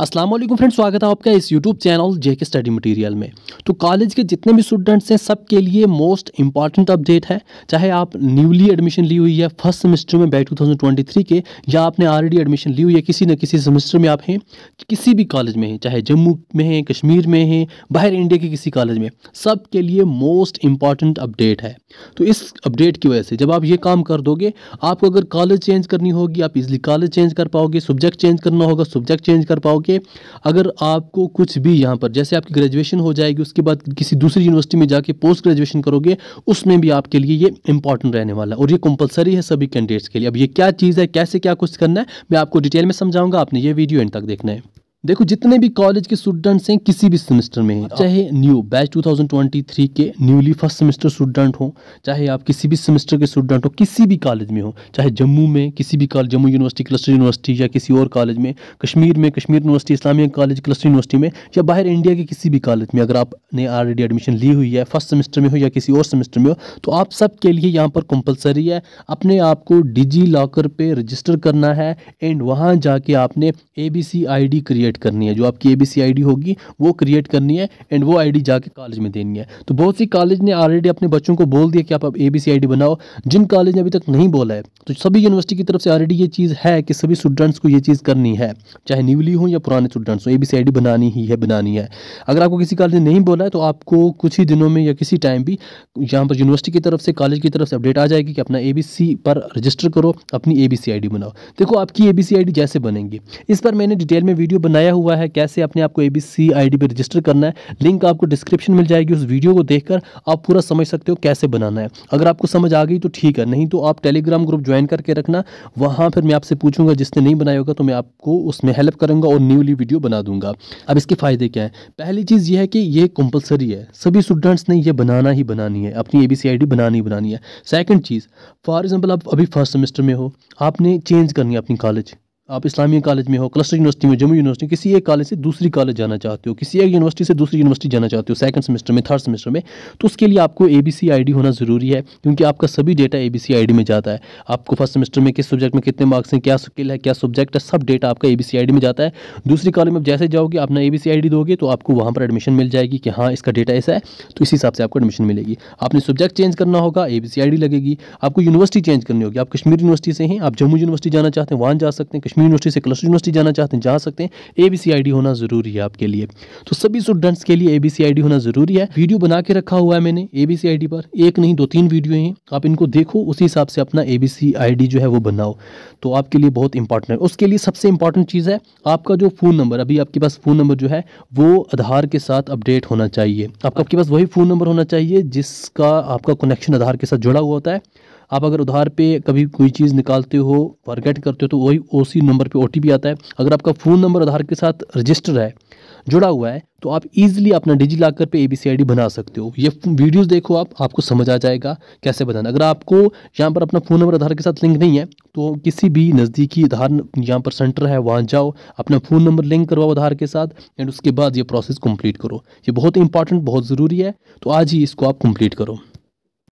अस्सलाम वालेकुम फ्रेंड्स स्वागत है आपका इस यूट्यूब चैनल जे के स्टडी मटेरियल में तो कॉलेज के जितने भी स्टूडेंट्स हैं सब के लिए मोस्ट इंपॉर्टेंट अपडेट है चाहे आप न्यूली एडमिशन ली हुई है फर्स्ट सेमेस्टर में बैच टू के या आपने ऑलरेडी एडमिशन ली हुई है किसी न किसी सेमेस्टर में आप हैं किसी भी कॉलेज में हैं चाहे जम्मू में हैं कश्मीर में हैं बाहर इंडिया के किसी कॉलेज में सब के लिए मोस्ट इंपॉर्टेंट अपडेट है तो इस अपडेट की वजह से जब आप ये काम कर दोगे आपको अगर कॉलेज चेंज करनी होगी आप इजली कॉलेज चेंज कर पाओगे सब्जेक्ट चेंज करना होगा सब्जेक्ट चेंज कर पाओगे कि अगर आपको कुछ भी यहाँ पर जैसे आपकी ग्रेजुएशन हो जाएगी उसके बाद किसी दूसरी यूनिवर्सिटी में जाके पोस्ट ग्रेजुएशन करोगे उसमें भी आपके लिए ये इंपॉर्टेंट रहने वाला है और ये कंपलसरी है सभी कैंडिडेट्स के लिए अब ये क्या चीज़ है कैसे क्या कुछ करना है मैं आपको डिटेल में समझाऊंगा आपने ये वीडियो एंड तक देखना है देखो जितने भी कॉलेज के स्टूडेंट्स हैं किसी भी सेमेस्टर में हैं हाँ। चाहे न्यू बैच 2023 के न्यूली फर्स्ट सेमेस्टर स्टूडेंट हो चाहे आप किसी भी सेमेस्टर के स्टूडेंट हो किसी भी कॉलेज में हो चाहे जम्मू में किसी भी college Jammu university cluster university या किसी और कॉलेज में कश्मीर में Kashmir university Islamia college cluster university में या बाहर इंडिया के किसी भी कॉलेज में अगर आपने ऑलरेडी एडमिशन ली हुई है फर्स्ट सेमेस्टर में हो या किसी और सेमेस्टर में हो तो आप सब के लिए यहाँ पर कंपलसरी है अपने आप को डिजी लॉकर पर रजिस्टर करना है एंड वहाँ जाके आपने A B C I D create create करनी है जो आपकी ए बी सी आई डी होगी वो क्रिएट करनी है एंड वो आई डी जाके कॉलेज में देनी है तो बहुत सी कॉलेज ने ऑलरेडी अपने बच्चों को बोल दिया कि आप ए बी सी आई डी बनाओ जिन कॉलेज ने अभी तक नहीं बोला है तो सभी यूनिवर्सिटी की तरफ से ऑलरेडी ये चीज़ है कि सभी स्टूडेंट्स को ये चीज़ करनी है चाहे न्यूली हो या पुराने स्टूडेंट्स हो ए बी सी आई डी बनानी ही है बनानी है अगर आपको किसी कॉलेज ने नहीं बोला है तो आपको कुछ ही दिनों में या किसी टाइम भी यहाँ पर यूनिवर्सिटी की तरफ से कॉलेज की तरफ से अपडेट आ जाएगी कि अपना ए बी सी पर रजिस्टर करो अपनी ए बी सी आई डी बनाओ देखो आपकी ए बी सी आई डी जैसे बनेंगी इस पर मैंने डिटेल में वीडियो बना बनाया हुआ है कैसे अपने आपको A B C I D पर रजिस्टर करना है लिंक आपको डिस्क्रिप्शन मिल जाएगी उस वीडियो को देखकर आप पूरा समझ सकते हो कैसे बनाना है अगर आपको समझ आ गई तो ठीक है नहीं तो आप टेलीग्राम ग्रुप ज्वाइन करके रखना वहाँ फिर मैं आपसे पूछूंगा जिसने नहीं बनाया होगा तो मैं आपको उसमें हेल्प करूँगा और न्यूली वीडियो बना दूंगा अब इसके फ़ायदे क्या हैं पहली चीज़ यह है कि ये कंपलसरी है सभी स्टूडेंट्स ने यह बनाना ही बनानी है अपनी ए बी सी आई डी बनानी बनानी है सेकेंड चीज़ फॉर एग्ज़ाम्पल आप अभी फर्स्ट सेमेस्टर में हो आपने चेंज करनी है अपनी कॉलेज आप इस्लामिया कॉलेज में हो क्लस्टर यूनिवर्सिटी में जम्मू यूनिवर्सिटी किसी एक कॉलेज से दूसरी कॉलेज जाना चाहते हो किसी एक यूनिवर्सिटी से दूसरी यूनिवर्सिटी जाना चाहते हो सेकंड सेमेस्टर में थर्ड सेमेस्टर में तो उसके लिए आपको ए बी आई डी होना ज़रूरी है क्योंकि आपका सभी data A B C I D में जाता है आपको फर्स्ट सेमेस्टर में किस सब्जेक्ट में कितने मार्क्स हैं क्या स्किल है क्या सब्जेक्ट है सब डेटा आपका ए बी सी आई डी में जाता है दूसरी कॉलेज में जैसे जाओगे अपना ए बी आई डी दोगे तो आपको वहाँ पर एडमिशन मिल जाएगी कि हाँ इसका डेटा ऐसा है तो इस हिसाब से आपको एडमिशन मिलेगी आपने सब्जेक्ट चेंज करना होगा ए बी सी आई डी लगेगी आपको यूनिवर्सिटी चेंज करनी होगी आप कश्मीर यूनिवर्सिटी से हैं आप जम्मू यूनिवर्सिटी जाना चाहते हैं वहाँ जा सकते हैं कश्मीर यूनिवर्सिटी से क्लस्टर यूनिवर्सिटी जाना चाहते हैं जा सकते हैं ए बी सी आई डी होना ज़रूरी है आपके लिए तो सभी स्टूडेंट्स के लिए ए बी सी आई डी होना ज़रूरी है वीडियो बना के रखा हुआ है मैंने ए बी सी आई डी पर एक नहीं दो तीन वीडियो हैं आप इनको देखो उसी हिसाब से अपना ए बी सी आई डी जो है वो बनाओ तो आपके लिए बहुत इंपॉर्टेंट है उसके लिए सबसे इंपॉर्टेंट चीज़ है आपका जो फ़ोन नंबर अभी आपके पास फ़ोन नंबर जो है वो आधार के साथ अपडेट होना चाहिए आपका हाँ। आपके पास वही फ़ोन नंबर होना चाहिए जिसका आपका कनेक्शन आधार के साथ जुड़ा हुआ होता है आप अगर उधार पे कभी कोई चीज़ निकालते हो फॉरगेट करते हो तो वही उसी नंबर पर ओ आता है अगर आपका फ़ोन नंबर आधार के साथ रजिस्टर है जुड़ा हुआ है तो आप इजीली अपना डिजी लॉकर पे डी बना सकते हो ये वीडियोस देखो आप आपको समझ आ जाएगा कैसे बनाना अगर आपको यहाँ पर अपना फ़ोन नंबर आधार के साथ लिंक नहीं है तो किसी भी नज़दीकी आधार यहाँ पर सेंटर है वहाँ जाओ अपना फ़ोन नंबर लिंक करवाओ आधार के साथ एंड उसके बाद ये प्रोसेस कम्प्लीट करो ये बहुत इंपॉर्टेंट बहुत ज़रूरी है तो आज ही इसको आप कम्प्लीट करो